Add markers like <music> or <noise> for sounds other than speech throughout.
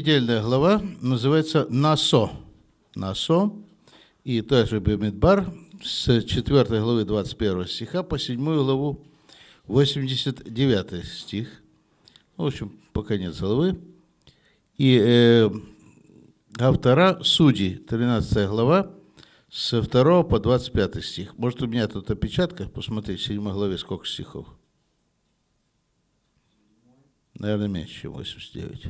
Недельная глава называется «Насо». «Насо» и также Бемидбар с 4 главы 21 стиха по 7 главу 89 стих. В общем, по конец главы. И э, автора Судей, 13 глава, со 2 по 25 стих. Может, у меня тут опечатка? Посмотреть в 7 главе сколько стихов. Наверное, меньше, чем 89.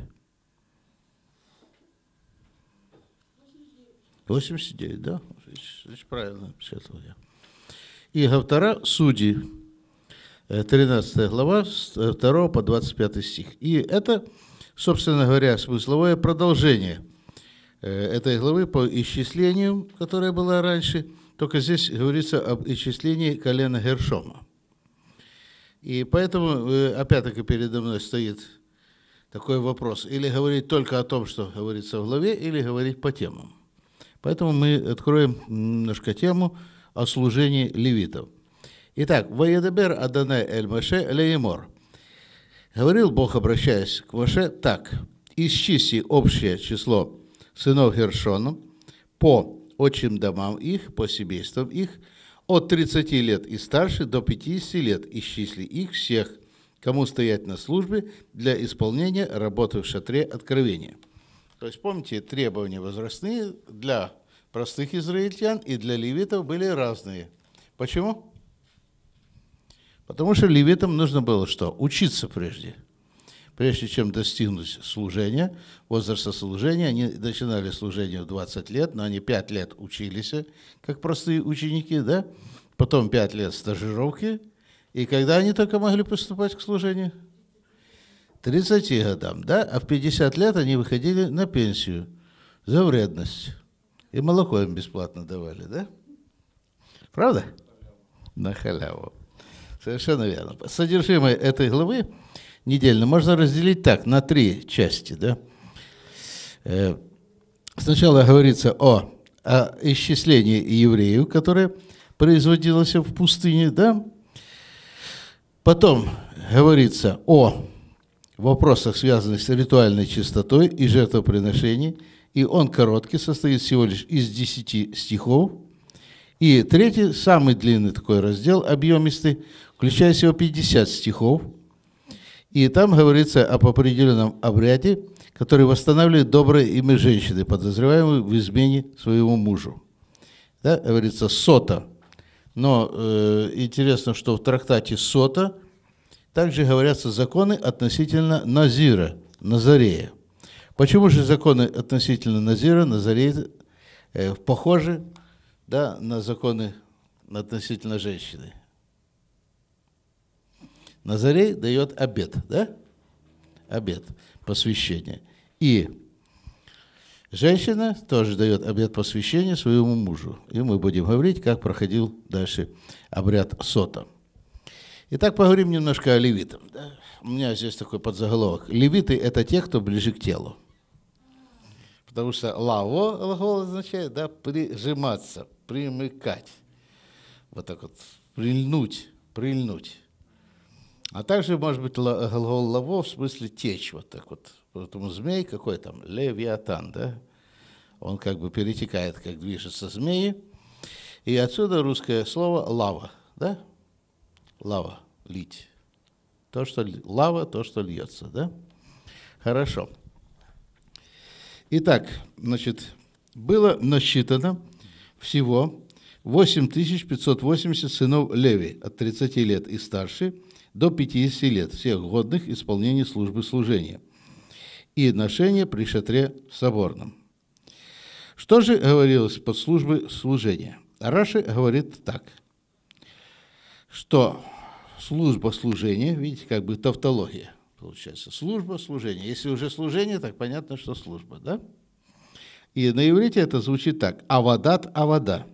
89, да? Значит, правильно печатал я. И Гавтара Судьи, 13 э, глава, 2 э, по 25 стих. И это, собственно говоря, смысловое продолжение э, этой главы по исчислению, которая была раньше, только здесь говорится об исчислении колена Гершома. И поэтому, опять-таки, передо мной стоит такой вопрос. Или говорить только о том, что говорится в главе, или говорить по темам. Поэтому мы откроем немножко тему о служении левитов. Итак, «Ваедебер Адане Эль Маше Леемор». Говорил Бог, обращаясь к Маше, так, «Исчиси общее число сынов Гершона по отчим домам их, по семействам их, от 30 лет и старше до 50 лет, исчисли их всех, кому стоять на службе для исполнения работы в шатре откровения». То есть, помните, требования возрастные для простых израильтян и для левитов были разные. Почему? Потому что левитам нужно было что? Учиться прежде. Прежде чем достигнуть служения, возраста служения, они начинали служение в 20 лет, но они 5 лет учились, как простые ученики, да? Потом 5 лет стажировки, и когда они только могли поступать к служению – 30 годам, да, а в 50 лет они выходили на пенсию за вредность. И молоко им бесплатно давали, да? Правда? На халяву. Совершенно верно. Содержимое этой главы недельно можно разделить так, на три части, да? Э, сначала говорится о, о исчислении евреев, которое производилось в пустыне, да? Потом говорится о в вопросах, связанных с ритуальной чистотой и жертвоприношений, и он короткий, состоит всего лишь из 10 стихов. И третий, самый длинный такой раздел, объемистый, включает всего 50 стихов. И там говорится об определенном обряде, который восстанавливает доброе имя женщины, подозреваемой в измене своему мужу. Да, говорится «сота». Но э, интересно, что в трактате «сота» – также говорятся законы относительно Назира, Назарея. Почему же законы относительно Назира, Назарея э, похожи да, на законы относительно женщины? Назарей дает обед, да? Обед, посвящение. И женщина тоже дает обед посвящения своему мужу. И мы будем говорить, как проходил дальше обряд сота. Итак, поговорим немножко о левитах. Да? У меня здесь такой подзаголовок. Левиты – это те, кто ближе к телу. Потому что лаво глагол означает да, прижиматься, примыкать. Вот так вот, прильнуть, прильнуть. А также может быть глагол лаво в смысле течь, вот так вот. Поэтому змей какой там? Левиатан, да? Он как бы перетекает, как движется змеи. И отсюда русское слово лава, да? лава, лить. То, что лава, то, что льется, да? Хорошо. Итак, значит, было насчитано всего 8580 сынов Леви от 30 лет и старше до 50 лет, всех годных исполнения службы служения и ношения при шатре соборном. Что же говорилось под службы служения? Раши говорит так – что служба, служение, видите, как бы тавтология получается. Служба, служение. Если уже служение, так понятно, что служба, да? И на иврите это звучит так. Авадат, авада.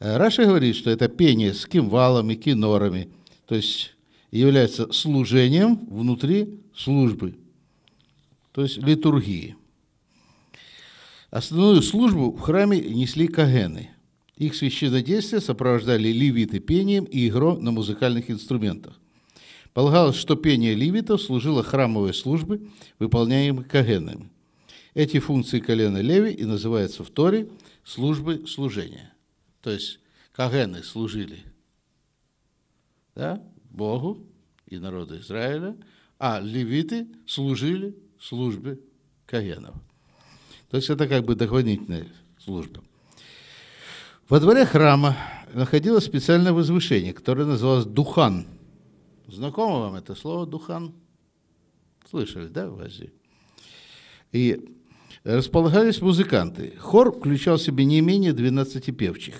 Э, Раша говорит, что это пение с кимвалами, кинорами. То есть является служением внутри службы. То есть литургии. Основную службу в храме несли кагены – их священнодействие сопровождали левиты пением и игрой на музыкальных инструментах. Полагалось, что пение левитов служило храмовой службы, выполняемой кагенами. Эти функции колена леви и называются в Торе службы служения. То есть кагены служили да, Богу и народу Израиля, а левиты служили службе кагенов. То есть это как бы дополнительная служба. Во дворе храма находилось специальное возвышение, которое называлось Духан. Знакомо вам это слово Духан? Слышали, да, в Азии? И располагались музыканты. Хор включал в себе не менее 12 певчих.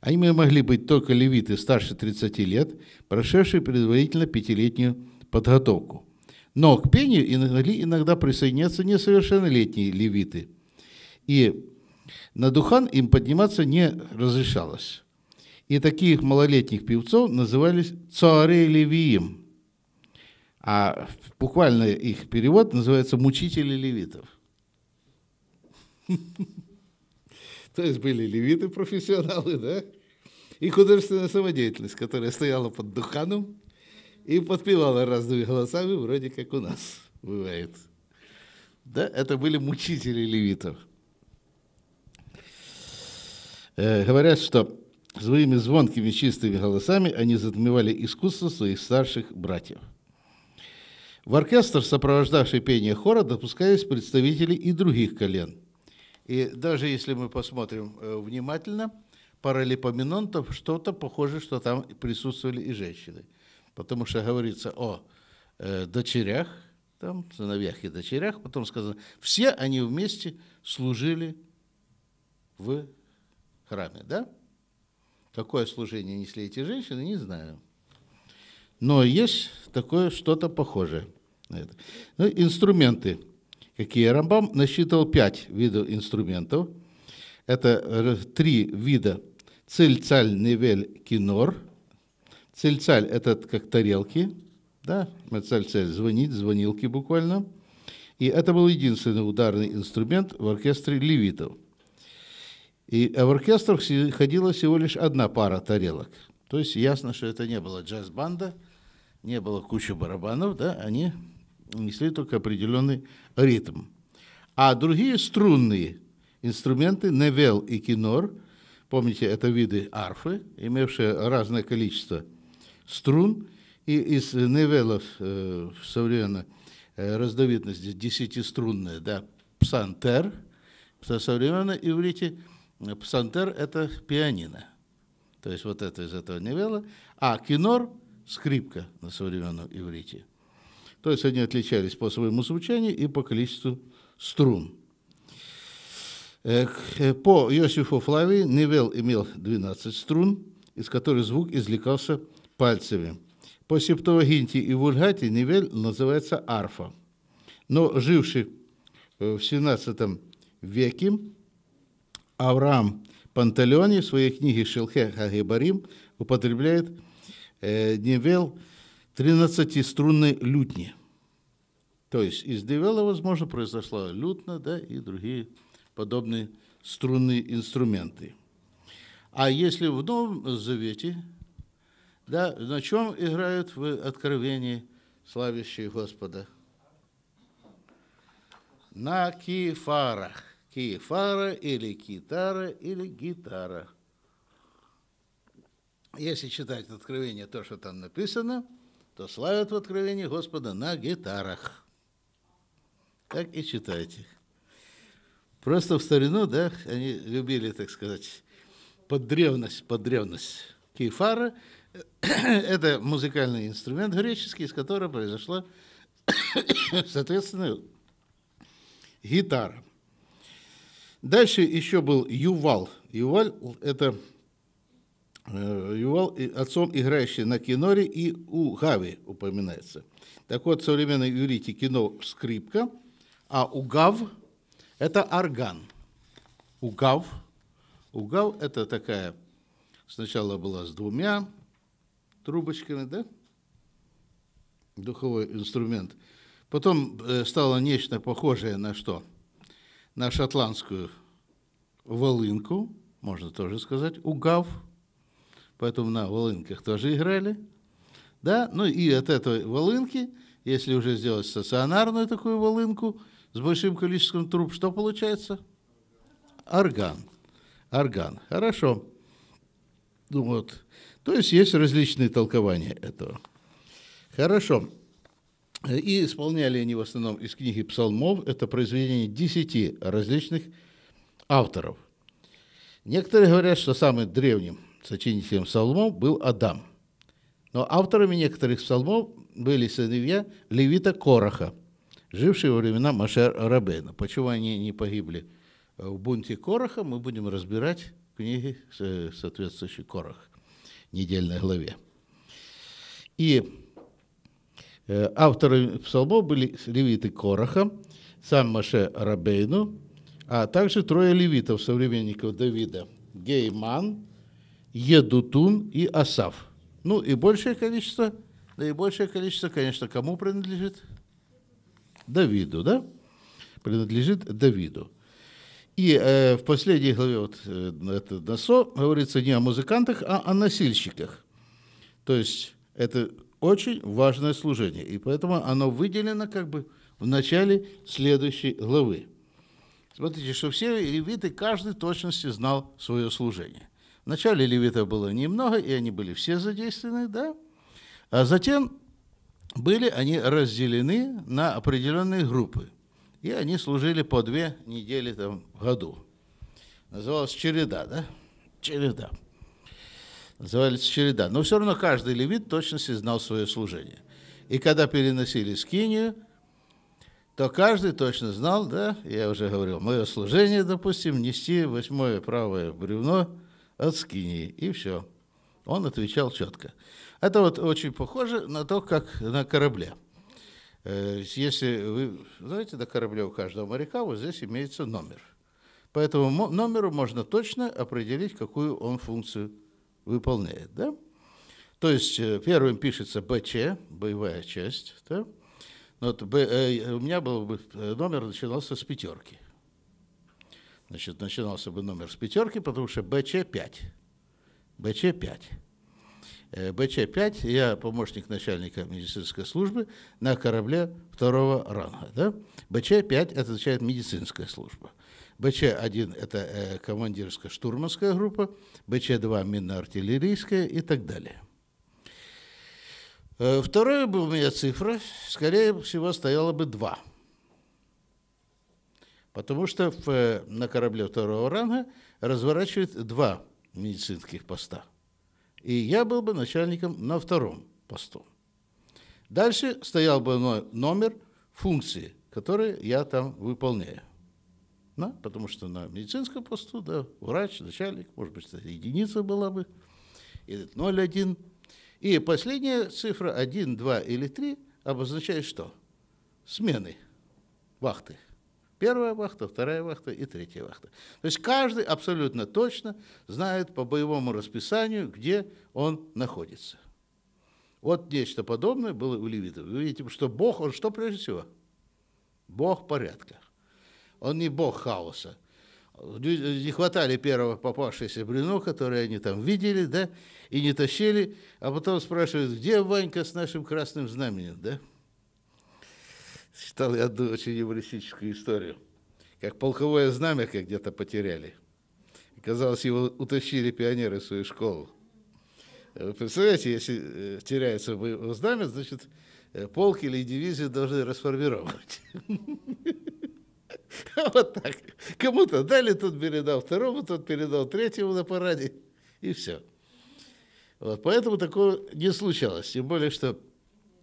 Они могли быть только левиты старше 30 лет, прошедшие предварительно пятилетнюю подготовку. Но к пению иногда присоединяться несовершеннолетние левиты. И на Духан им подниматься не разрешалось. И таких малолетних певцов назывались Цоарей Левиим. А буквально их перевод называется «мучители левитов». <laughs> То есть были левиты профессионалы, да? И художественная самодеятельность, которая стояла под Духаном и подпевала разными голосами, вроде как у нас бывает. Да, это были мучители левитов. Э, говорят, что своими звонкими чистыми голосами они затмевали искусство своих старших братьев. В оркестр, сопровождавший пение хора, допускались представители и других колен. И даже если мы посмотрим э, внимательно, паралипоменон, что-то похоже, что там присутствовали и женщины. Потому что говорится о э, дочерях, там, сыновьях и дочерях, потом сказано, все они вместе служили в храме, да? Какое служение несли эти женщины, не знаю. Но есть такое что-то похожее. На это. Ну, инструменты. Какие? Рамбам насчитывал пять видов инструментов. Это э, три вида. Цельцаль, невель, кинор. Цельцаль – это как тарелки. Да? Э, цельцаль – звонить, звонилки буквально. И это был единственный ударный инструмент в оркестре левитов – и в оркестрах ходила всего лишь одна пара тарелок. То есть ясно, что это не была джаз-банда, не было кучи барабанов, да, они несли только определенный ритм. А другие струнные инструменты, невел и кинор, помните, это виды арфы, имевшие разное количество струн, и из невелов э, современно э, раздовидность десятиструнная, да, псантер, со современной иврите – псантер – это пианино. То есть вот это из этого невела. А кинор – скрипка на современном иврите. То есть они отличались по своему звучанию и по количеству струн. Э, по Йосифу Флавии невел имел 12 струн, из которых звук извлекался пальцами. По Септуагинте и Вульгате невель называется арфа. Но живший э, в XVII веке Авраам Пантелеоне в своей книге «Шелхе Хагибарим» употребляет э, невел 13-струнной лютни. То есть из девела, возможно, произошла лютна да, и другие подобные струнные инструменты. А если в Новом Завете, да, на чем играют в Откровении славящие Господа? На кифарах кефара или китара или гитара. Если читать откровение то, что там написано, то славят в Откровении Господа на гитарах. Так и читайте. Просто в старину, да, они любили, так сказать, под древность поддревность, поддревность. Кефара – это музыкальный инструмент греческий, из которого произошла, <coughs> соответственно, гитара. Дальше еще был Ювал. Ювал – это э, Ювал, отцом играющий на киноре и у Гави упоминается. Так вот, в современной юрите кино – скрипка, а у Гав это орган. У Гав у Гав это такая, сначала была с двумя трубочками, да? Духовой инструмент. Потом э, стало нечто похожее на что – на шотландскую волынку, можно тоже сказать, угав, поэтому на волынках тоже играли, да, ну и от этой волынки, если уже сделать стационарную такую волынку с большим количеством труб, что получается? Орган. Орган. Хорошо. Ну вот. То есть есть различные толкования этого. Хорошо. И исполняли они в основном из книги псалмов. Это произведение десяти различных авторов. Некоторые говорят, что самым древним сочинителем псалмов был Адам. Но авторами некоторых псалмов были сыновья Левита Короха, жившие во времена Машер Рабейна. Почему они не погибли в бунте Короха, мы будем разбирать э, в книге соответствующей Корох, недельной главе. И Э, авторы псалмов были левиты Короха, сам Маше Рабейну, а также трое левитов, современников Давида – Гейман, Едутун и Асав. Ну и большее количество, да и большее количество, конечно, кому принадлежит? Давиду, да? Принадлежит Давиду. И э, в последней главе вот, э, это Досо говорится не о музыкантах, а о носильщиках. То есть это очень важное служение, и поэтому оно выделено как бы в начале следующей главы. Смотрите, что все левиты, каждый в точности знал свое служение. Вначале левитов было немного, и они были все задействованы, да? А затем были они разделены на определенные группы, и они служили по две недели там, в году. Называлась череда, да? Череда назывались череда. Но все равно каждый левит точно знал свое служение. И когда переносили скинию, то каждый точно знал, да, я уже говорил, мое служение, допустим, нести восьмое правое бревно от скинии, и все. Он отвечал четко. Это вот очень похоже на то, как на корабле. Э, если вы знаете, на корабле у каждого моряка вот здесь имеется номер. По этому номеру можно точно определить, какую он функцию выполняет. Да? То есть э, первым пишется БЧ, боевая часть. Да? Ну, вот, э, у меня был бы э, номер начинался с пятерки. Значит, начинался бы номер с пятерки, потому что БЧ-5. БЧ-5. БЧ-5, я помощник начальника медицинской службы на корабле второго ранга. Да? БЧ-5 это означает медицинская служба. БЧ-1 – это э, командирско-штурманская группа, БЧ-2 – минно-артиллерийская и так далее. Э, вторая бы у меня цифра, скорее всего, стояла бы 2. Потому что в, э, на корабле второго ранга разворачивают два медицинских поста. И я был бы начальником на втором посту. Дальше стоял бы номер функции, которые я там выполняю на, потому что на медицинском посту, да, врач, начальник, может быть, это единица была бы, или 0,1. И последняя цифра 1, 2 или 3 обозначает что? Смены, вахты. Первая вахта, вторая вахта и третья вахта. То есть каждый абсолютно точно знает по боевому расписанию, где он находится. Вот нечто подобное было у левитов. Вы видите, что Бог, он что прежде всего? Бог порядка. Он не бог хаоса. Не хватали первого попавшегося бревно, которое они там видели, да, и не тащили, а потом спрашивают, где Ванька с нашим красным знаменем, да? Считал я одну очень юмористическую историю, как полковое знамя как где-то потеряли. Казалось, его утащили пионеры в свою школу. Вы э, представляете, если э, теряется знамя, значит, э, полки или дивизии должны расформировать. <laughs> <laughs> Вот так. Кому-то дали, тот передал второму, тот передал третьему на параде, и все. Вот, поэтому такого не случалось. Тем более, что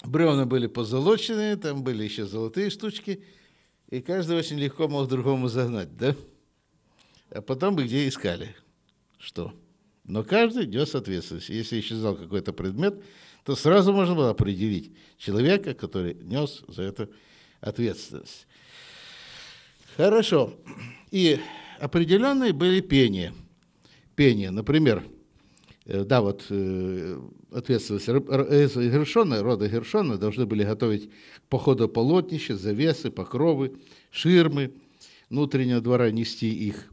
бревна были позолоченные, там были еще золотые штучки, и каждый очень легко мог другому загнать, да? А потом бы где искали, что. Но каждый нес ответственность. Если исчезал какой-то предмет, то сразу можно было определить человека, который нес за это ответственность. Хорошо. И определенные были пения. Пения, например, э, да, вот э, ответственность Гершона, э, рода Гершона должны были готовить к походу полотнища, завесы, покровы, ширмы, внутреннего двора нести их.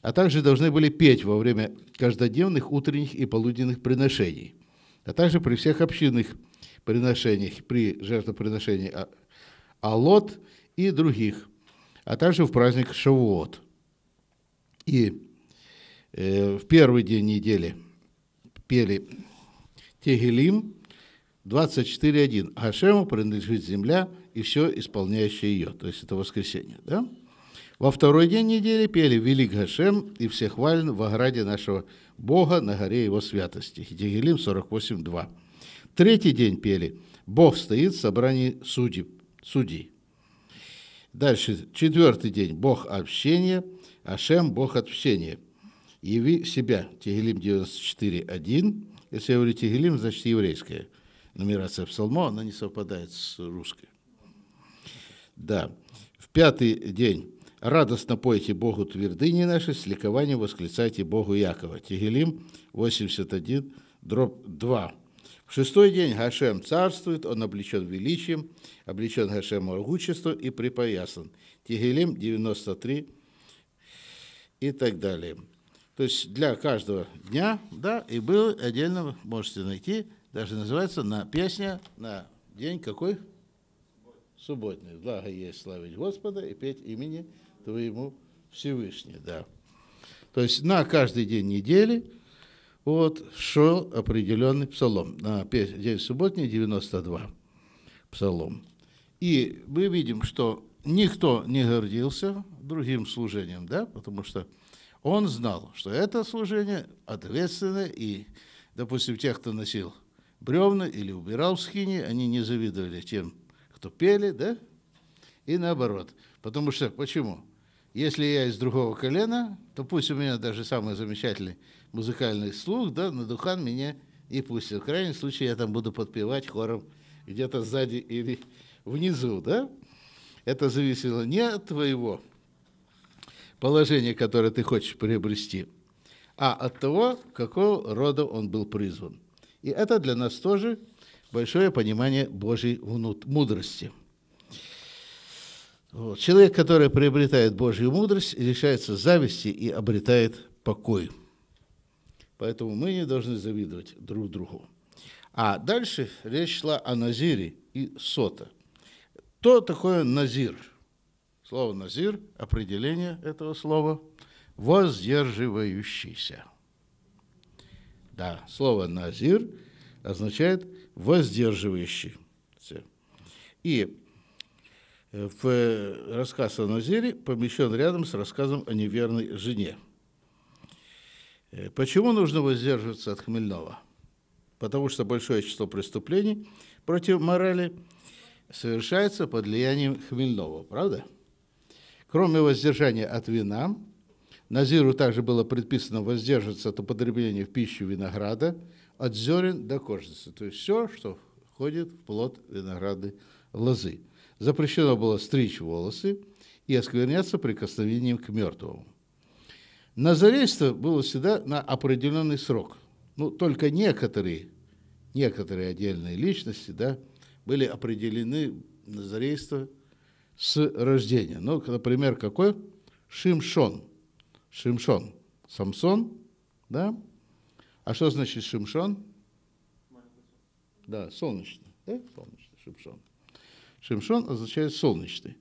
А также должны были петь во время каждодневных утренних и полуденных приношений, а также при всех общинных приношениях, при жертвоприношении а, Алот и других – а также в праздник Шавуот. И э, в первый день недели пели Тегелим 24.1. Гашему принадлежит земля и все, исполняющее ее. То есть это воскресенье. Да? Во второй день недели пели «Велик Гашем» и «Все хвален в ограде нашего Бога на горе его святости». Тегелим 48.2. Третий день пели «Бог стоит в собрании судей». судей. Дальше, четвертый день, Бог общения, Ашем – Бог общения. Яви себя, Тегелим 94.1. Если я говорю Тегелим, значит еврейская нумерация псалма, она не совпадает с русской. Да. В пятый день радостно пойте Богу твердыни наши, с ликованием восклицайте Богу Якова. Тегелим 81, дробь 2. В шестой день Гашем царствует, он облечен величием, облечен Гашем могуществом и припоясан. Тигелим 93 и так далее. То есть для каждого дня, да, и был отдельно, можете найти, даже называется на песня на день какой? Субботний. Благо есть славить Господа и петь имени Твоему Всевышний, да. То есть на каждый день недели – вот, шел определенный псалом. На день субботний 92 псалом. И мы видим, что никто не гордился другим служением, да, потому что он знал, что это служение ответственное, и, допустим, тех, кто носил бревна или убирал в схине, они не завидовали тем, кто пели, да, и наоборот. Потому что, почему? Если я из другого колена, то пусть у меня даже самый замечательный музыкальный слух, да, на духан меня и пустят. В крайнем случае я там буду подпевать хором где-то сзади или внизу, да? Это зависело не от твоего положения, которое ты хочешь приобрести, а от того, какого рода он был призван. И это для нас тоже большое понимание Божьей мудрости. Вот. Человек, который приобретает Божью мудрость, решается зависти и обретает покой. Поэтому мы не должны завидовать друг другу. А дальше речь шла о Назире и Сота. Кто такое Назир? Слово Назир, определение этого слова – воздерживающийся. Да, слово Назир означает воздерживающийся. И э, в э, рассказ о Назире помещен рядом с рассказом о неверной жене – Э, почему нужно воздерживаться от хмельного? Потому что большое число преступлений против морали совершается под влиянием хмельного, правда? Кроме воздержания от вина, Назиру также было предписано воздерживаться от употребления в пищу винограда, от зерен до кожицы, то есть все, что входит в плод винограды лозы. Запрещено было стричь волосы и оскверняться прикосновением к мертвому. Назарейство было всегда на определенный срок. Ну, только некоторые, некоторые отдельные личности, да, были определены назарейство с рождения. Ну, например, какой? Шимшон. Шимшон. Самсон, да? А что значит Шимшон? Да, солнечный. Да? Солнечный Шимшон. Шимшон означает солнечный.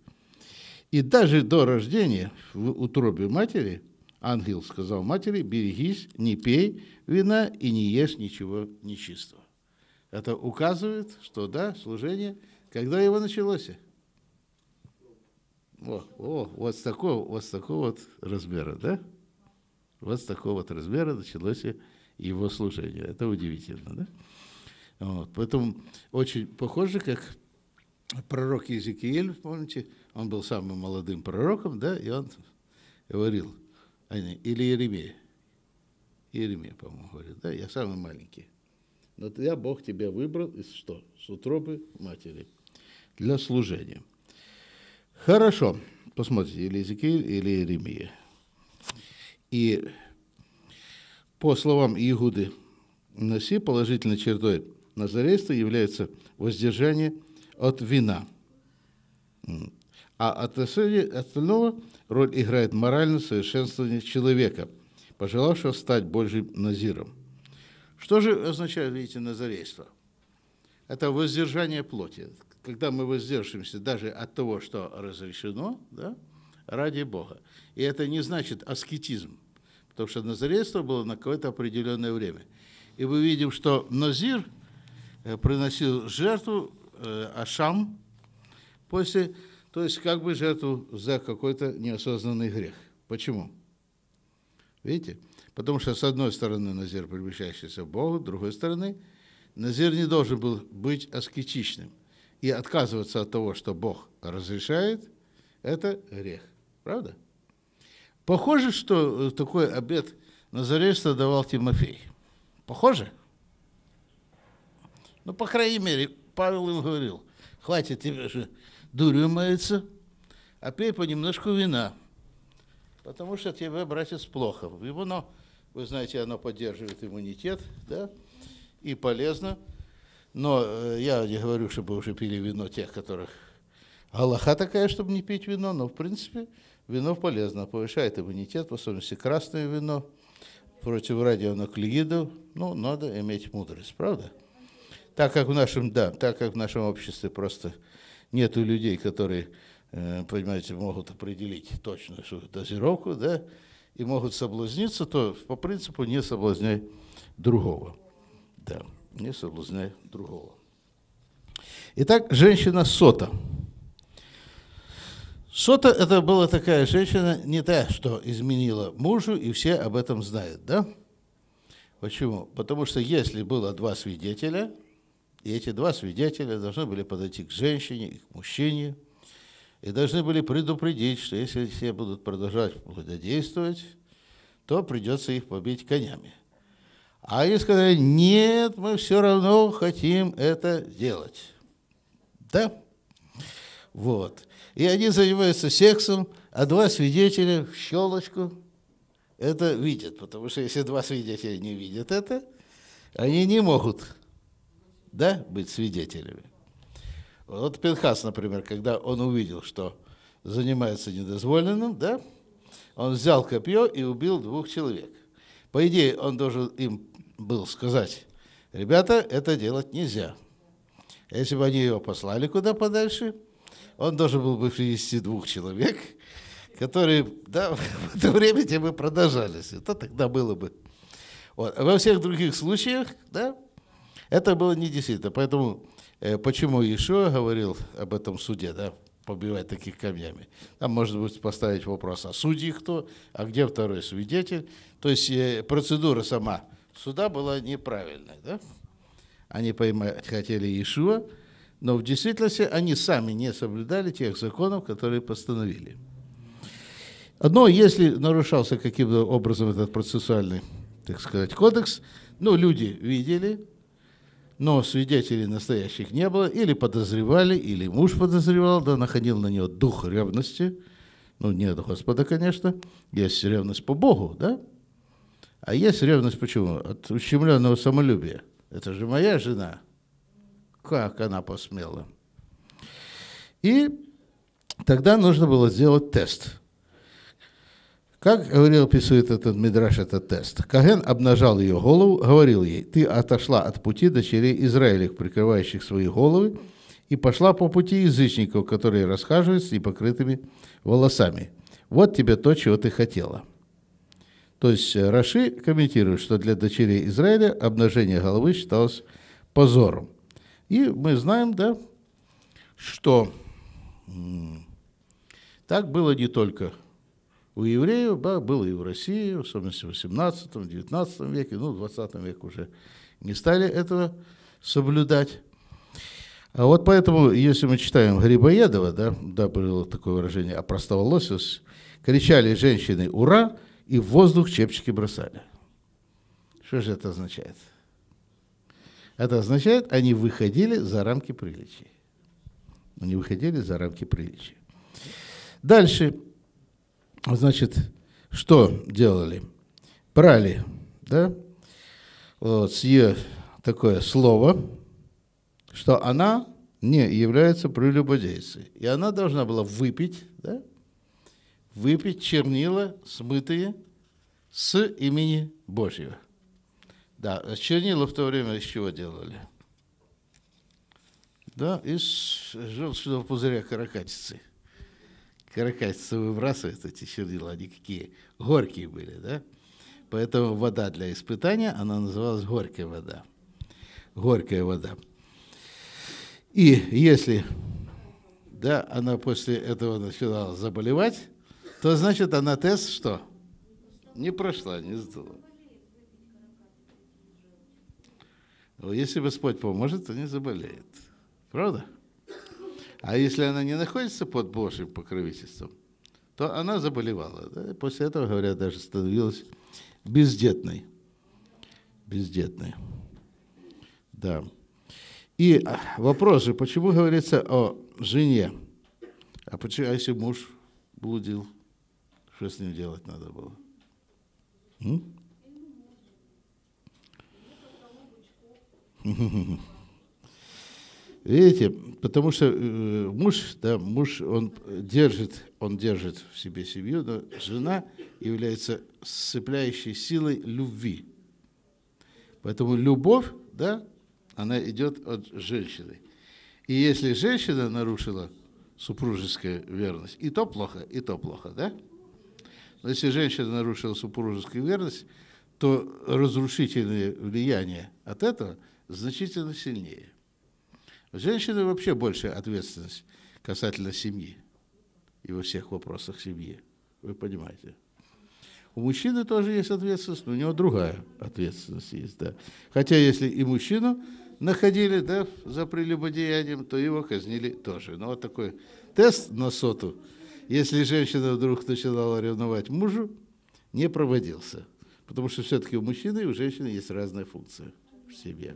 И даже до рождения в утробе матери – Ангел сказал матери, берегись, не пей вина и не ешь ничего нечистого. Это указывает, что да, служение, когда его началось? О, о, вот с такого, вот с такого вот размера, да? Вот с такого вот размера началось его служение. Это удивительно, да? Вот. Поэтому очень похоже, как пророк Иезекииль, помните, он был самым молодым пророком, да, и он говорил, а, нет, или Еремея. Еремея, по-моему, говорит, да, я самый маленький. Но я, Бог, тебя выбрал из что? С утробы матери. Для служения. Хорошо. Посмотрите, или Иезекииль, или Еремия. И по словам Иегуды Наси, положительной чертой назарейства является воздержание от вина а от остального роль играет моральное совершенствование человека, пожелавшего стать Божьим назиром. Что же означает, видите, назарейство? Это воздержание плоти. Когда мы воздержимся даже от того, что разрешено, да, ради Бога. И это не значит аскетизм, потому что назарейство было на какое-то определенное время. И мы видим, что Назир э, приносил жертву э, Ашам после то есть как бы жертву за какой-то неосознанный грех. Почему? Видите? Потому что с одной стороны назир, превращающийся в Богу, с другой стороны назир не должен был быть аскетичным. И отказываться от того, что Бог разрешает, это грех. Правда? Похоже, что э, такой обед назарейства давал Тимофей. Похоже? Ну, по крайней мере, Павел им говорил, хватит тебе же дурью мается, а пей понемножку вина, потому что тебе, братец, плохо. Вино, вы знаете, оно поддерживает иммунитет, да, и полезно. Но э, я не говорю, чтобы уже пили вино тех, которых Аллаха такая, чтобы не пить вино, но в принципе вино полезно, повышает иммунитет, в особенности красное вино, против радионуклеидов, ну, надо иметь мудрость, правда? Так как в нашем, да, так как в нашем обществе просто нету людей, которые, э, понимаете, могут определить точную дозировку, да, и могут соблазниться, то по принципу не соблазняй другого. Да, не соблазняй другого. Итак, женщина Сота. Сота это была такая женщина, не та, что изменила мужу, и все об этом знают, да? Почему? Потому что если было два свидетеля, и эти два свидетеля должны были подойти к женщине и к мужчине, и должны были предупредить, что если все будут продолжать благодействовать, то придется их побить конями. А они сказали, нет, мы все равно хотим это делать. Да? Вот. И они занимаются сексом, а два свидетеля в щелочку это видят. Потому что если два свидетеля не видят это, они не могут да, быть свидетелями. Вот Пинхас, например, когда он увидел, что занимается недозволенным, да, он взял копье и убил двух человек. По идее, он должен им был сказать, ребята, это делать нельзя. Если бы они его послали куда подальше, он должен был бы привести двух человек, которые да, <laughs> в это время бы продолжались. Это тогда было бы. Вот. во всех других случаях, да, это было не действительно. Поэтому э, почему еще говорил об этом суде, да, побивать таких камнями. Там может быть поставить вопрос, а судьи кто, а где второй свидетель. То есть э, процедура сама суда была неправильной. Да? Они поймать хотели Иешуа, но в действительности они сами не соблюдали тех законов, которые постановили. Но если нарушался каким-то образом этот процессуальный, так сказать, кодекс, ну, люди видели, но свидетелей настоящих не было, или подозревали, или муж подозревал, да, находил на него дух ревности, ну, не от Господа, конечно, есть ревность по Богу, да, а есть ревность почему? От ущемленного самолюбия. Это же моя жена. Как она посмела? И тогда нужно было сделать тест. Как говорил, описывает этот Мидраш этот тест. Каген обнажал ее голову, говорил ей, ты отошла от пути дочерей Израилев, прикрывающих свои головы, и пошла по пути язычников, которые расхаживают с непокрытыми волосами. Вот тебе то, чего ты хотела. То есть Раши комментирует, что для дочерей Израиля обнажение головы считалось позором. И мы знаем, да, что так было не только у евреев да, было и в России, в особенности в 18-19 веке, ну, в 20 веке уже не стали этого соблюдать. А вот поэтому, если мы читаем Грибоедова, да, да, было такое выражение, а простоволосец, кричали женщины «Ура!» и в воздух чепчики бросали. Что же это означает? Это означает, они выходили за рамки приличий. Они выходили за рамки приличий. Дальше значит, что делали? Брали, да, вот, с ее такое слово, что она не является прелюбодейцей. И она должна была выпить, да, выпить чернила, смытые с имени Божьего. Да, а чернила в то время из чего делали? Да, из желчного пузыря каракатицы каракатицы выбрасывают эти чернила, они какие горькие были, да? Поэтому вода для испытания, она называлась горькая вода. Горькая вода. И если да, она после этого начинала заболевать, то значит она тест что? Не прошла, не сдала. Если Господь поможет, то не заболеет. Правда? А если она не находится под Божьим покровительством, то она заболевала. Да? После этого, говорят, даже становилась бездетной. Бездетной. Да. И а, вопрос же, почему говорится о жене? А, почему, а если муж блудил? Что с ним делать надо было? М? <laughs> Видите, потому что э, муж, да, муж, он держит, он держит в себе семью, но жена является сцепляющей силой любви. Поэтому любовь, да, она идет от женщины. И если женщина нарушила супружескую верность, и то плохо, и то плохо, да? Но если женщина нарушила супружескую верность, то разрушительное влияние от этого значительно сильнее. Женщины вообще больше ответственность касательно семьи и во всех вопросах семьи. Вы понимаете. У мужчины тоже есть ответственность, но у него другая ответственность есть, да. Хотя если и мужчину находили, да, за прелюбодеянием, то его казнили тоже. Но ну, вот такой тест на соту. Если женщина вдруг начинала ревновать мужу, не проводился. Потому что все-таки у мужчины и у женщины есть разная функция в себе.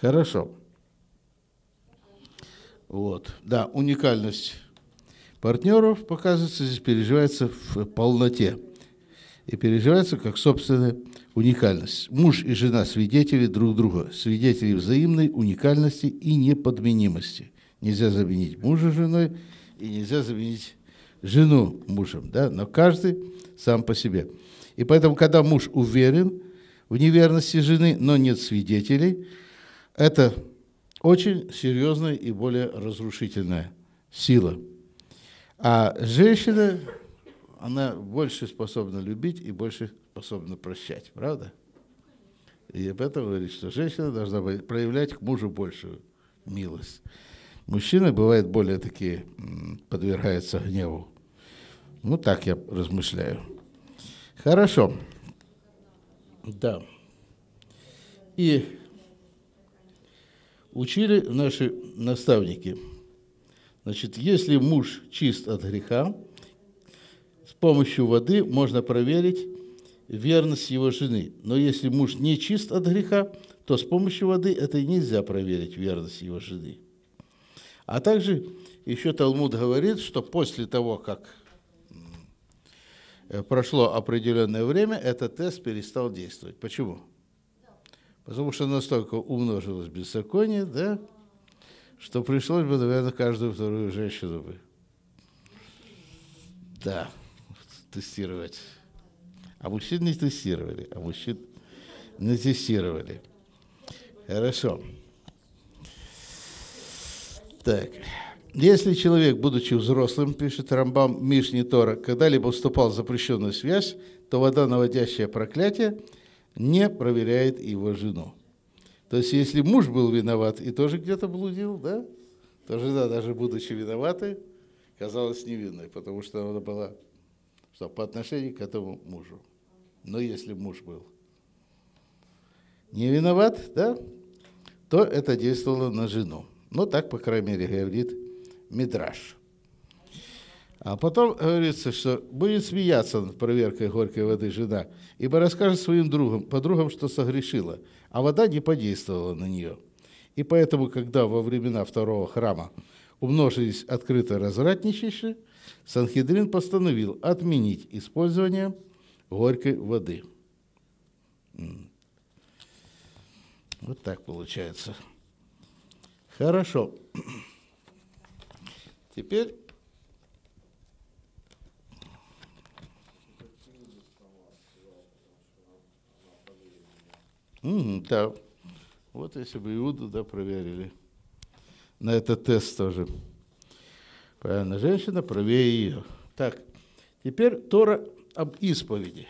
Хорошо. Вот. Да, уникальность партнеров, показывается, здесь переживается в полноте. И переживается как собственная уникальность. Муж и жена свидетели друг друга, свидетели взаимной уникальности и неподменимости. Нельзя заменить мужа женой и нельзя заменить жену мужем, да, но каждый сам по себе. И поэтому, когда муж уверен в неверности жены, но нет свидетелей, это очень серьезная и более разрушительная сила. А женщина, она больше способна любить и больше способна прощать, правда? И об этом говорит, что женщина должна проявлять к мужу большую милость. Мужчины, бывают более такие, подвергаются гневу. Ну, так я размышляю. Хорошо. Да. И учили наши наставники. Значит, если муж чист от греха, с помощью воды можно проверить верность его жены. Но если муж не чист от греха, то с помощью воды это нельзя проверить верность его жены. А также еще Талмуд говорит, что после того, как э, прошло определенное время, этот тест перестал действовать. Почему? потому что настолько умножилось беззаконие, да, что пришлось бы, наверное, каждую вторую женщину бы, да, тестировать. А мужчин не тестировали, а мужчин не тестировали. Хорошо. Так. Если человек, будучи взрослым, пишет Рамбам Мишни Тора, когда-либо вступал в запрещенную связь, то вода, наводящая проклятие – не проверяет его жену. То есть если муж был виноват и тоже где-то блудил, да, то жена, даже будучи виноватой, казалась невинной, потому что она была что, по отношению к этому мужу. Но если муж был не виноват, да, то это действовало на жену. Но ну, так, по крайней мере, говорит Мидраш. А потом говорится, что будет смеяться над проверкой горькой воды жена, ибо расскажет своим другом, подругам, что согрешила, а вода не подействовала на нее. И поэтому, когда во времена второго храма умножились открыто развратничающие, Санхедрин постановил отменить использование горькой воды. Вот так получается. Хорошо. Теперь Угу, да. Вот если бы Иуду, да, проверили. На этот тест тоже. Правильно, женщина правее ее. Так, теперь Тора об исповеди.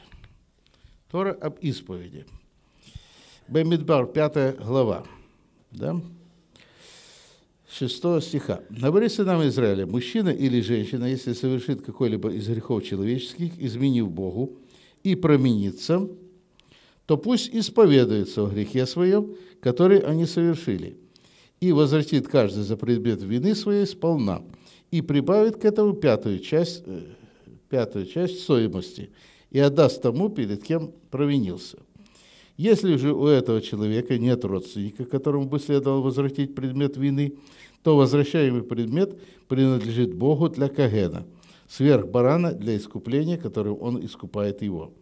Тора об исповеди. Бемидбар, 5 глава. Да? 6 стиха. «Говори сынам Израиля, мужчина или женщина, если совершит какой-либо из грехов человеческих, изменив Богу и променится, то пусть исповедуется о грехе своем, который они совершили, и возвратит каждый за предмет вины своей сполна, и прибавит к этому пятую часть, э, пятую часть стоимости, и отдаст тому, перед кем провинился. Если же у этого человека нет родственника, которому бы следовало возвратить предмет вины, то возвращаемый предмет принадлежит Богу для Кагена, сверх барана для искупления, которым он искупает его.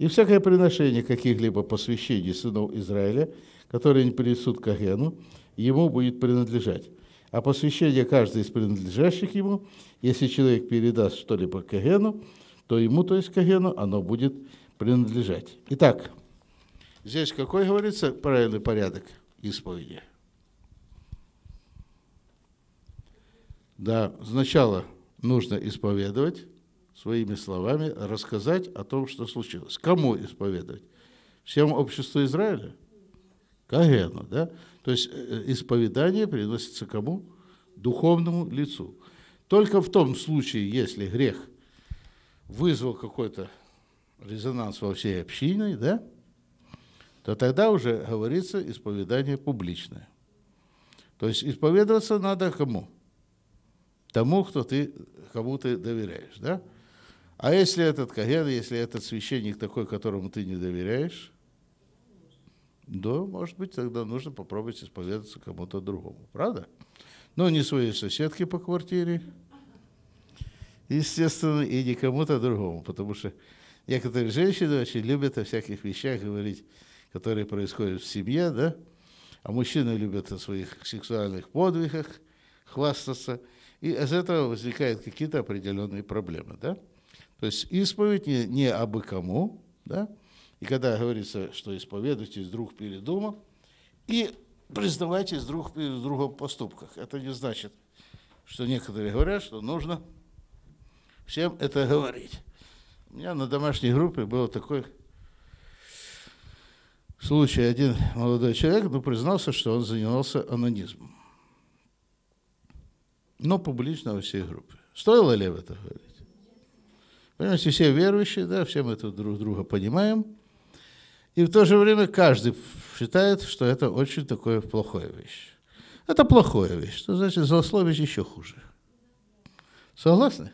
И всякое приношение каких-либо посвящений сынов Израиля, которые не принесут Кагену, ему будет принадлежать. А посвящение каждой из принадлежащих ему, если человек передаст что-либо Кагену, то ему, то есть Кагену, оно будет принадлежать. Итак, здесь какой, говорится, правильный порядок исповеди? Да, сначала нужно исповедовать, своими словами рассказать о том, что случилось. Кому исповедовать? Всем обществу Израиля? Кагену, да? То есть э, э, исповедание приносится кому? Духовному лицу. Только в том случае, если грех вызвал какой-то резонанс во всей общине, да, то тогда уже говорится исповедание публичное. То есть исповедоваться надо кому? Тому, кто ты, кому ты доверяешь, да? А если этот Каген, если этот священник такой, которому ты не доверяешь, да, может быть, тогда нужно попробовать исповедаться кому-то другому, правда? Но не своей соседке по квартире, естественно, и не кому-то другому, потому что некоторые женщины очень любят о всяких вещах говорить, которые происходят в семье, да, а мужчины любят о своих сексуальных подвигах хвастаться, и из этого возникают какие-то определенные проблемы, да? То есть исповедь не, не абы кому, да? И когда говорится, что исповедуйтесь друг перед домом, и признавайтесь друг перед другом в поступках. Это не значит, что некоторые говорят, что нужно всем это говорить. У меня на домашней группе был такой случай. Один молодой человек ну, признался, что он занимался анонизмом. Но публично во всей группе. Стоило ли это говорить? Понимаете, все верующие, да, все мы тут друг друга понимаем. И в то же время каждый считает, что это очень такое плохое вещь. Это плохое вещь. Что значит злословить еще хуже. Согласны?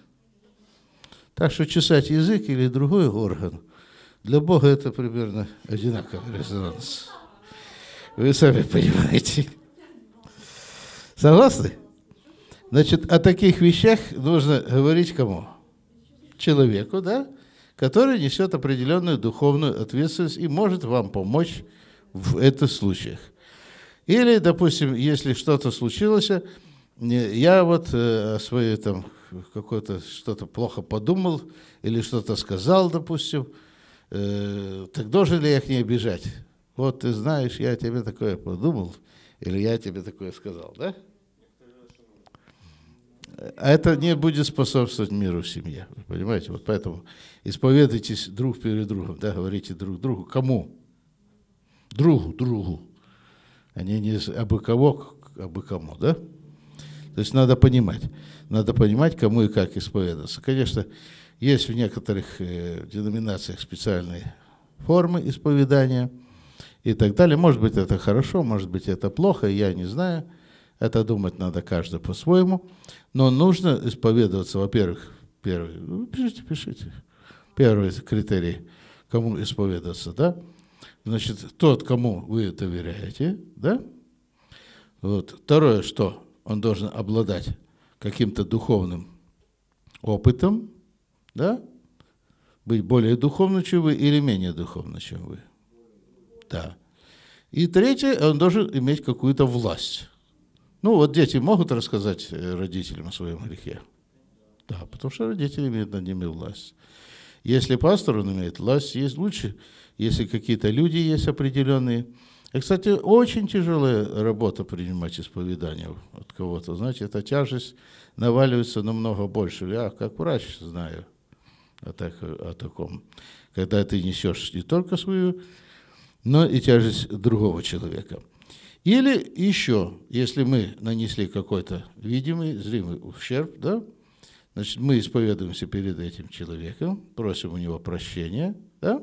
Так что чесать язык или другой орган, для Бога это примерно одинаковый резонанс. Вы сами понимаете. Согласны? Значит, о таких вещах нужно говорить кому? человеку, да, который несет определенную духовную ответственность и может вам помочь в этих случаях. Или, допустим, если что-то случилось, я вот э, о своей там какое-то что-то плохо подумал или что-то сказал, допустим, э, так должен ли я к ней обижать? Вот ты знаешь, я тебе такое подумал, или я тебе такое сказал, да? А это не будет способствовать миру в семье. Вы понимаете? Вот поэтому исповедуйтесь друг перед другом, да, говорите друг другу. Кому? Другу, другу. Они а не абы кого, абы кому, да? То есть надо понимать. Надо понимать, кому и как исповедоваться. Конечно, есть в некоторых э, деноминациях специальные формы исповедания и так далее. Может быть, это хорошо, может быть, это плохо, я не знаю – это думать надо каждый по-своему. Но нужно исповедоваться, во-первых, первый, ну, пишите, пишите. Первый критерий, кому исповедоваться, да? Значит, тот, кому вы доверяете, да? Вот. Второе, что он должен обладать каким-то духовным опытом, да? Быть более духовным, чем вы, или менее духовным, чем вы. Да. И третье, он должен иметь какую-то власть. Ну вот дети могут рассказать э, родителям о своем грехе? Да, потому что родители имеют над ними власть. Если пастор, он имеет власть, есть лучше. Если какие-то люди есть определенные. И, кстати, очень тяжелая работа принимать исповедания от кого-то. Знаете, эта тяжесть наваливается намного больше. Я как врач знаю о, так, о таком. Когда ты несешь не только свою, но и тяжесть другого человека – или еще, если мы нанесли какой-то видимый, зримый ущерб, да, значит, мы исповедуемся перед этим человеком, просим у него прощения, да,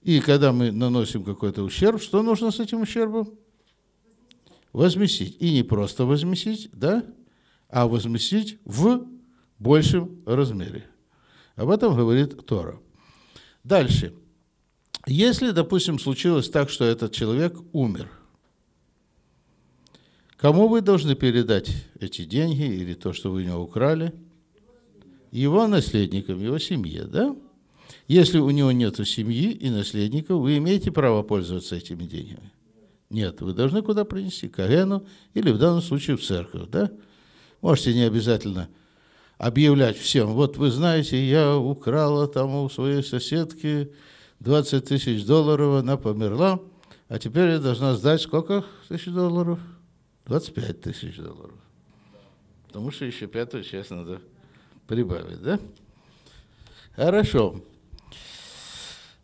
и когда мы наносим какой-то ущерб, что нужно с этим ущербом? Возместить. И не просто возместить, да, а возместить в большем размере. Об этом говорит Тора. Дальше. Если, допустим, случилось так, что этот человек умер, Кому вы должны передать эти деньги или то, что вы у него украли? Его наследникам, его семье, да? Если у него нет семьи и наследников, вы имеете право пользоваться этими деньгами? Нет, вы должны куда принести, Кагену или в данном случае в церковь, да? Можете не обязательно объявлять всем, вот вы знаете, я украла там у своей соседки 20 тысяч долларов, она померла, а теперь я должна сдать сколько тысяч долларов? 25 тысяч долларов. Потому что еще пятую часть надо прибавить, да? Хорошо.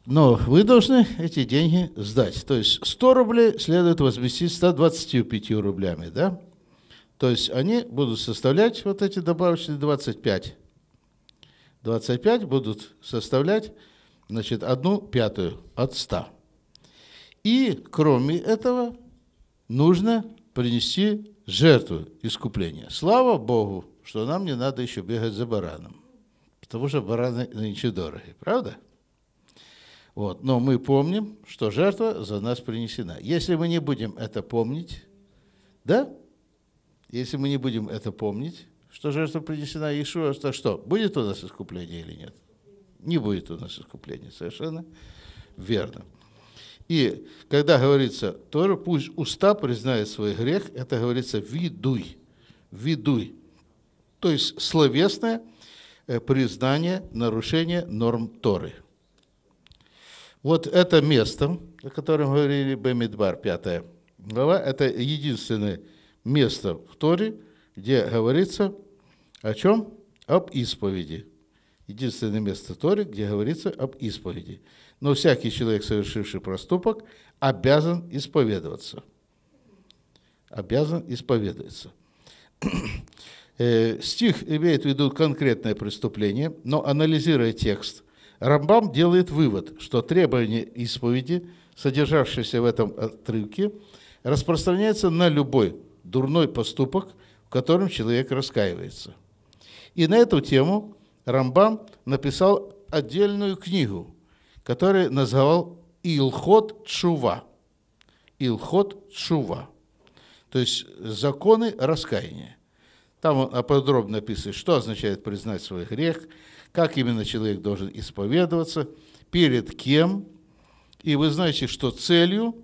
Но вы должны эти деньги сдать. То есть 100 рублей следует возместить 125 рублями, да? То есть они будут составлять вот эти добавочные 25. 25 будут составлять, значит, одну пятую от 100. И кроме этого нужно принести жертву искупления. Слава Богу, что нам не надо еще бегать за бараном, потому что бараны нынче дороги, правда? Вот. Но мы помним, что жертва за нас принесена. Если мы не будем это помнить, да? Если мы не будем это помнить, что жертва принесена Иешуа, то что, будет у нас искупление или нет? Не будет у нас искупления, совершенно верно. И когда говорится, Тора, пусть уста признает свой грех, это говорится «видуй», «видуй». То есть словесное э, признание нарушения норм Торы. Вот это место, о котором говорили Бемидбар, 5 глава, это единственное место в Торе, где говорится о чем? Об исповеди. Единственное место в Торе, где говорится об исповеди но всякий человек, совершивший проступок, обязан исповедоваться. Обязан исповедоваться. <clears throat> Э, стих имеет в виду конкретное преступление, но анализируя текст, Рамбам делает вывод, что требование исповеди, содержавшееся в этом отрывке, распространяется на любой дурной поступок, в котором человек раскаивается. И на эту тему Рамбам написал отдельную книгу, который называл Илхот Чува. Илхот Чува. То есть законы раскаяния. Там он а подробно описывает, что означает признать свой грех, как именно человек должен исповедоваться, перед кем. И вы знаете, что целью,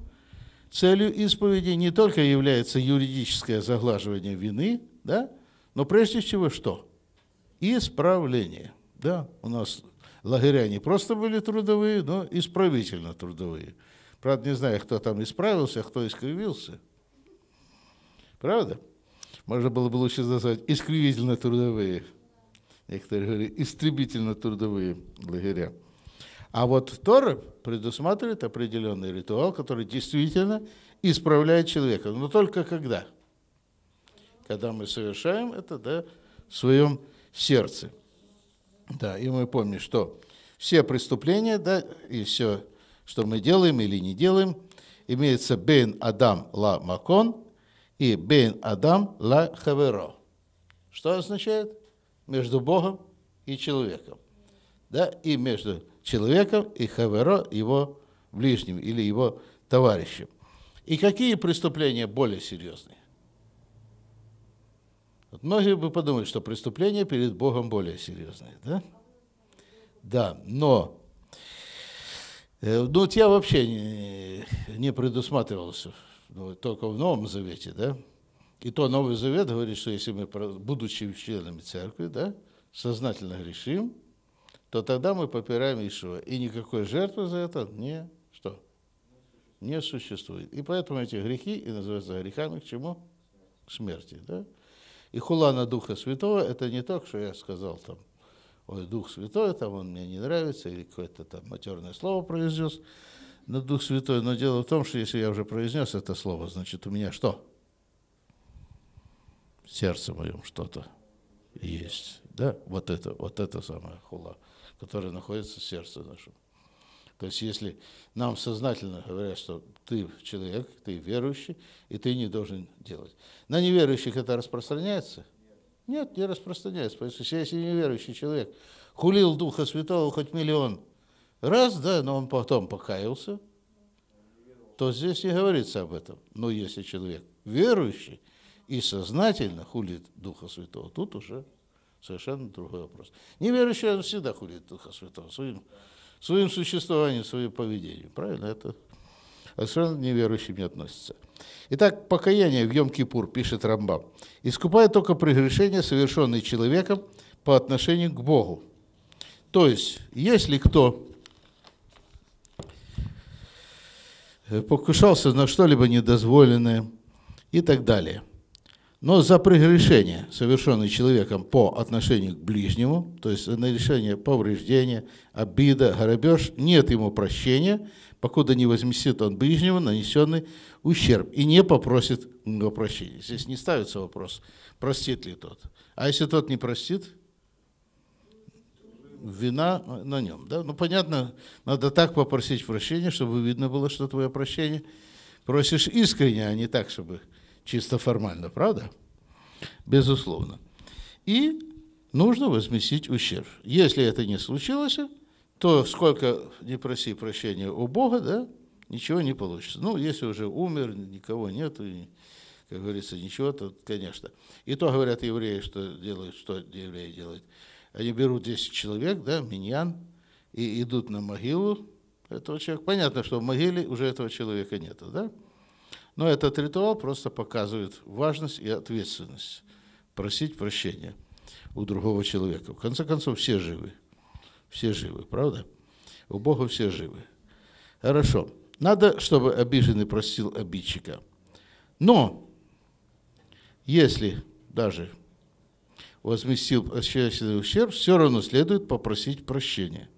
целью исповеди не только является юридическое заглаживание вины, да, но прежде всего что? Исправление. Да, у нас лагеря не просто были трудовые, но исправительно трудовые. Правда, не знаю, кто там исправился, а кто искривился. Правда? Можно было бы лучше назвать искривительно-трудовые. Некоторые говорят, истребительно-трудовые лагеря. А вот Тора предусматривает определенный ритуал, который действительно исправляет человека. Но только когда? Когда мы совершаем это да, в своем сердце. Да, и мы помним, что все преступления, да, и все, что мы делаем или не делаем, имеется бен Адам ла Макон и бен Адам ла Хаверо. Что означает? Между Богом и человеком. Да, и между человеком и Хаверо, его ближним или его товарищем. И какие преступления более серьезные? Вот многие бы подумали, что преступления перед Богом более серьезные, да? Да, но э, ну, вот я вообще не, не предусматривался, ну, только в Новом Завете, да? И то Новый Завет говорит, что если мы, будучи членами церкви, да, сознательно грешим, то тогда мы попираем Ишуа. И никакой жертвы за это не, что? не существует. И поэтому эти грехи и называются грехами к чему? К смерти. Да? И хула на Духа Святого – это не то, что я сказал там, ой, Дух Святой, там он мне не нравится, или какое-то там матерное слово произнес на Дух Святой. Но дело в том, что если я уже произнес это слово, значит, у меня что? В сердце моем что-то есть. Да? Вот это, вот это самое хула, которое находится в сердце нашем. То есть если нам сознательно говорят, что ты человек, ты верующий, и ты не должен делать. На неверующих это распространяется? Нет, не распространяется. Потому что если неверующий человек хулил Духа Святого хоть миллион раз, да, но он потом покаялся, то здесь не говорится об этом. Но если человек верующий и сознательно хулит Духа Святого, тут уже совершенно другой вопрос. Неверующий всегда хулит Духа Святого своим своим существованием, своим поведением. Правильно? Это а совершенно неверующим не относится. Итак, покаяние в Йом-Кипур, пишет Рамбам, искупает только прегрешения, совершенные человеком по отношению к Богу. То есть, если кто покушался на что-либо недозволенное и так далее – но за прегрешение, совершенное человеком по отношению к ближнему, то есть нарушение повреждения, обида, грабеж, нет ему прощения, покуда не возместит он ближнего нанесенный ущерб и не попросит его прощения. Здесь не ставится вопрос, простит ли тот. А если тот не простит, вина на нем. Да? Ну, понятно, надо так попросить прощения, чтобы видно было, что твое прощение просишь искренне, а не так, чтобы чисто формально, правда? Безусловно. И нужно возместить ущерб. Если это не случилось, то сколько не проси прощения у Бога, да, ничего не получится. Ну, если уже умер, никого нет, и, как говорится, ничего, то, конечно. И то говорят евреи, что делают, что евреи делают. Они берут 10 человек, да, миньян, и идут на могилу этого человека. Понятно, что в могиле уже этого человека нету, да? Но этот ритуал просто показывает важность и ответственность. Просить прощения у другого человека. В конце концов, все живы. Все живы, правда? У Бога все живы. Хорошо. Надо, чтобы обиженный простил обидчика. Но, если даже возместил общественный ущерб, все равно следует попросить прощения.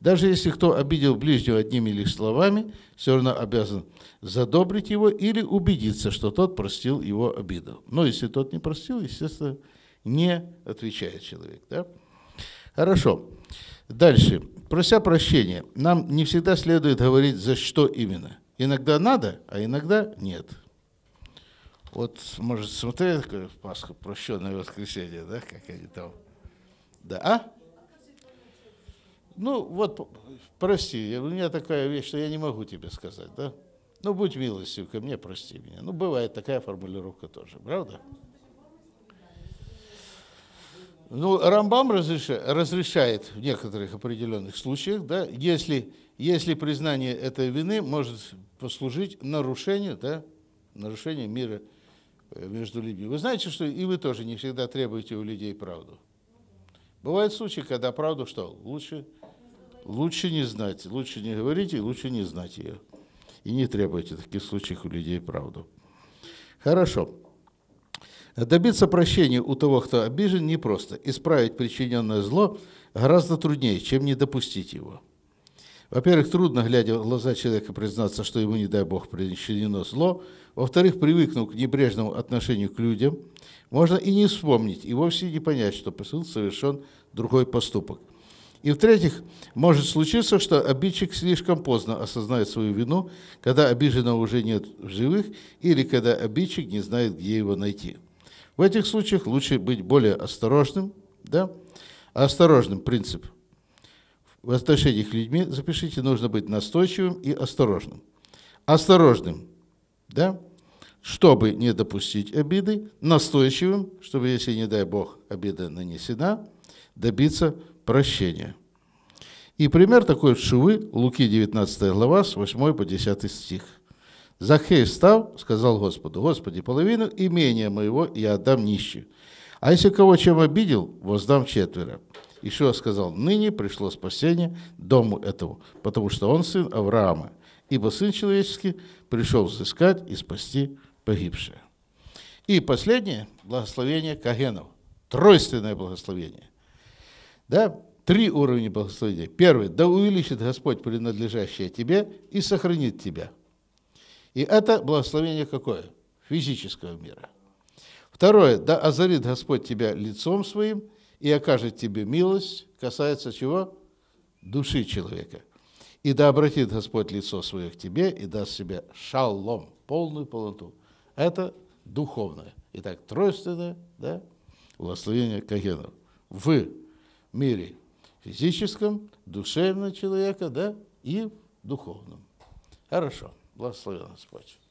Даже если кто обидел ближнего одними лишь словами, все равно обязан задобрить его или убедиться, что тот простил его обиду. Но если тот не простил, естественно, не отвечает человек. Да? Хорошо. Дальше. Прося прощения, нам не всегда следует говорить, за что именно. Иногда надо, а иногда нет. Вот, может, смотрели такое в Пасху, прощенное воскресенье, да, как они там. Да, а? Ну, вот, прости, у меня такая вещь, что я не могу тебе сказать, да? Ну, будь милостив ко мне, прости меня. Ну, бывает такая формулировка тоже, правда? Ну, Рамбам разрешает в некоторых определенных случаях, да, если, если признание этой вины может послужить нарушению, да, нарушению мира э, между людьми. Вы знаете, что и вы тоже не всегда требуете у людей правду. Бывают случаи, когда правду что? Лучше, лучше не знать, лучше не говорить и лучше не знать ее и не требуйте в таких случаях у людей правду. Хорошо. Добиться прощения у того, кто обижен, непросто. Исправить причиненное зло гораздо труднее, чем не допустить его. Во-первых, трудно, глядя в глаза человека, признаться, что ему, не дай бог, причинено зло. Во-вторых, привыкнув к небрежному отношению к людям, можно и не вспомнить, и вовсе не понять, что посыл совершен другой поступок – и в-третьих, может случиться, что обидчик слишком поздно осознает свою вину, когда обиженного уже нет в живых или когда обидчик не знает, где его найти. В этих случаях лучше быть более осторожным, да? Осторожным принцип. В отношениях с людьми, запишите, нужно быть настойчивым и осторожным. Осторожным, да? Чтобы не допустить обиды, настойчивым, чтобы, если, не дай Бог, обида нанесена, добиться прощения. И пример такой в Шивы, Луки 19 глава, с 8 по 10 стих. Захей встав, сказал Господу, «Господи, половину имения моего я отдам нищим, а если кого чем обидел, воздам четверо». Еще сказал, «Ныне пришло спасение дому этому, потому что он сын Авраама, ибо Сын Человеческий пришел взыскать и спасти погибшее». И последнее – благословение Кагенов, тройственное благословение. Да? Три уровня благословения. Первый. Да увеличит Господь принадлежащее тебе и сохранит тебя. И это благословение какое? Физического мира. Второе. Да озарит Господь тебя лицом своим и окажет тебе милость, касается чего? Души человека. И да обратит Господь лицо свое к тебе и даст тебе шалом, полную полноту. Это духовное. Итак, тройственное, да, благословение Кагенов. Вы мире, физическом, душевном человека, да, и духовном. Хорошо. Благословен Господь.